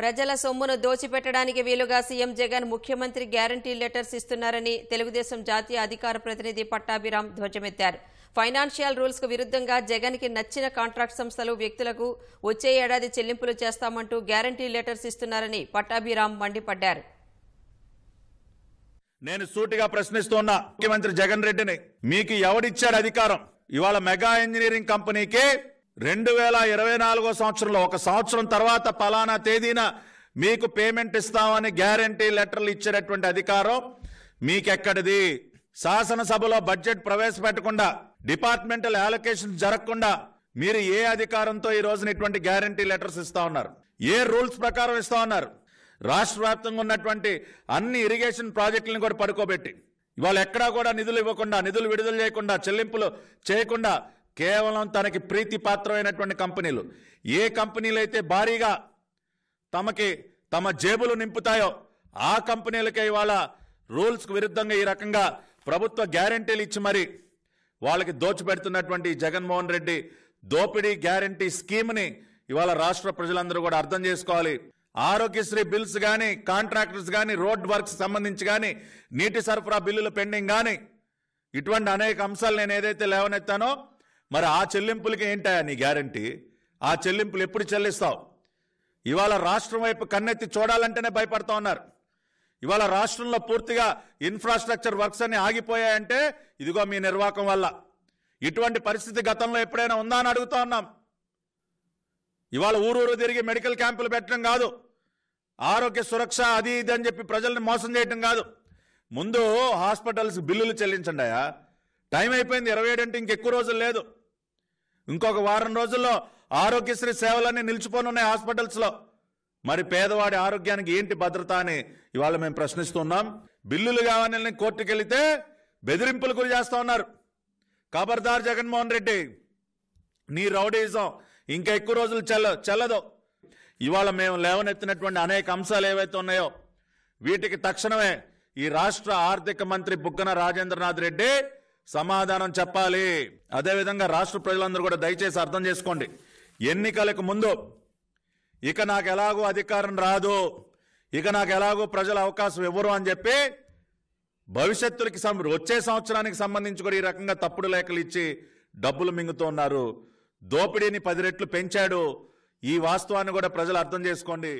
ప్రజల సొమ్మును దోచిపెట్టడానికి వీలుగా సీఎం జగన్ ముఖ్యమంత్రి గ్యారంటీ లెటర్స్ ఇస్తున్నారని తెలుగుదేశం జాతీయ అధికార ప్రతినిధి పట్టాభిరామ్ ధ్వజమెత్తారు ఫైనాన్షియల్ రూల్స్కు విరుద్ధంగా జగన్కి నచ్చిన కాంట్రాక్ట్ సంస్థలు వ్యక్తులకు వచ్చే ఏడాది చెల్లింపులు చేస్తామంటూ గ్యారంటీ లెటర్స్ ఇస్తున్నారని పట్టాభిరామ్ మండిపడ్డారు నేను సూటిగా ప్రశ్నిస్తున్నా ముఖ్యమంత్రి జగన్ రెడ్డిని మీకు ఎవడిచ్చాడు అధికారం ఇవాళ మెగా ఇంజనీరింగ్ కంపెనీకి రెండు వేల ఇరవై నాలుగో సంవత్సరంలో ఒక సంవత్సరం తర్వాత పలానా తేదీన మీకు పేమెంట్ ఇస్తామని గ్యారంటీ లెటర్లు ఇచ్చేటటువంటి అధికారం మీకెక్కడిది శాసనసభలో బడ్జెట్ ప్రవేశపెట్టకుండా డిపార్ట్మెంటల్ అలొకేషన్ జరగకుండా మీరు ఏ అధికారంతో ఈ రోజున ఇటువంటి గ్యారంటీ లెటర్స్ ఇస్తా ఉన్నారు ఏ రూల్స్ ప్రకారం ఇస్తా ఉన్నారు రాష్ట్ర వ్యాప్తంగా ఉన్నటువంటి అన్ని ఇరిగేషన్ ప్రాజెక్టులను కూడా పడుకోబెట్టి ఇవాళ ఎక్కడా కూడా నిధులు ఇవ్వకుండా నిధులు విడుదల చేయకుండా చెల్లింపులు చేయకుండా కేవలం తనకి ప్రీతిపాత్రమైనటువంటి కంపెనీలు ఏ కంపెనీలు అయితే భారీగా తమకి తమ జేబులు నింపుతాయో ఆ కంపెనీలకే ఇవాళ రూల్స్కు విరుద్ధంగా ఈ రకంగా ప్రభుత్వ గ్యారంటీలు ఇచ్చి మరి వాళ్ళకి దోచిపెడుతున్నటువంటి జగన్మోహన్ రెడ్డి దోపిడీ గ్యారంటీ స్కీమ్ని ఇవాళ రాష్ట్ర ప్రజలందరూ కూడా అర్థం చేసుకోవాలి ఆరోగ్యశ్రీ బిల్స్ కానీ కాంట్రాక్టర్స్ కానీ రోడ్ వర్క్స్ సంబంధించి కానీ నీటి సరఫరా బిల్లులు పెండింగ్ కానీ ఇటువంటి అనేక అంశాలు నేను ఏదైతే లేవనెత్తానో మరి ఆ చెల్లింపులకి ఏంటా నీ గ్యారంటీ ఆ చెల్లింపులు ఎప్పుడు చెల్లిస్తావు ఇవాళ రాష్ట్రం వైపు కన్నెత్తి చూడాలంటేనే భయపడతా ఉన్నారు ఇవాళ రాష్ట్రంలో పూర్తిగా ఇన్ఫ్రాస్ట్రక్చర్ వర్క్స్ అన్ని ఆగిపోయాయంటే ఇదిగో మీ నిర్వాహకం వల్ల ఇటువంటి పరిస్థితి గతంలో ఎప్పుడైనా ఉందా అని అడుగుతా ఉన్నాం ఇవాళ ఊరూరు తిరిగి మెడికల్ క్యాంపులు పెట్టడం కాదు ఆరోగ్య సురక్ష అది ఇది అని చెప్పి ప్రజల్ని మోసం చేయడం కాదు ముందు హాస్పిటల్స్ బిల్లులు చెల్లించండి టైం అయిపోయింది ఇరవై ఏడు అంటే ఇంకెక్కువ రోజులు లేదు ఇంకొక వారం రోజుల్లో ఆరోగ్యశ్రీ సేవలన్నీ నిలిచిపోనున్నాయి హాస్పిటల్స్లో మరి పేదవాడి ఆరోగ్యానికి ఏంటి భద్రత అని ఇవాళ మేము ప్రశ్నిస్తున్నాం బిల్లులు కావాలని కోర్టుకు వెళితే బెదిరింపులు గురి చేస్తూ ఉన్నారు ఖబర్దార్ జగన్మోహన్ రెడ్డి నీ రౌడీజం ఇంకా ఎక్కువ రోజులు చెల్ల చెల్లదు ఇవాళ మేము లేవనెత్తినటువంటి అనేక అంశాలు ఏవైతే ఉన్నాయో వీటికి తక్షణమే ఈ రాష్ట్ర ఆర్థిక మంత్రి బుగ్గన రాజేంద్రనాథ్ రెడ్డి సమాధానం చెప్పాలి అదేవిధంగా రాష్ట్ర ప్రజలందరూ కూడా దయచేసి అర్థం చేసుకోండి ఎన్నికలకు ముందు ఇక నాకు ఎలాగో అధికారం రాదు ఇక నాకు ఎలాగో ప్రజల అవకాశం ఇవ్వరు అని చెప్పి భవిష్యత్తులకి వచ్చే సంవత్సరానికి సంబంధించి కూడా ఈ రకంగా తప్పుడు లేఖలు ఇచ్చి డబ్బులు మింగుతూ ఉన్నారు దోపిడీని పది రెట్లు పెంచాడు ఈ వాస్తవాన్ని కూడా ప్రజలు అర్థం చేసుకోండి